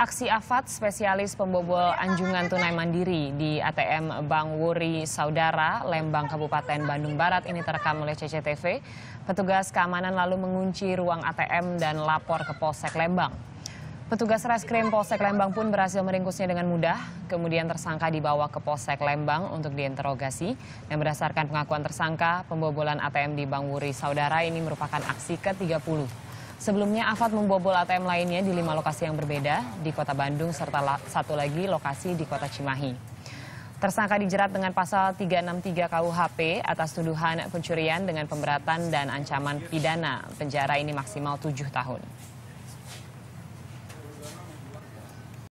Aksi AFAT spesialis pembobol anjungan tunai mandiri di ATM Bank Wuri Saudara, Lembang Kabupaten Bandung Barat ini terekam oleh CCTV. Petugas keamanan lalu mengunci ruang ATM dan lapor ke Polsek Lembang. Petugas reskrim Polsek Lembang pun berhasil meringkusnya dengan mudah. Kemudian tersangka dibawa ke Polsek Lembang untuk diinterogasi. Dan berdasarkan pengakuan tersangka, pembobolan ATM di Bang Wuri Saudara ini merupakan aksi ke-30. Sebelumnya Afat membobol ATM lainnya di lima lokasi yang berbeda di kota Bandung serta satu lagi lokasi di kota Cimahi. Tersangka dijerat dengan pasal 363 KUHP atas tuduhan pencurian dengan pemberatan dan ancaman pidana. Penjara ini maksimal tujuh tahun.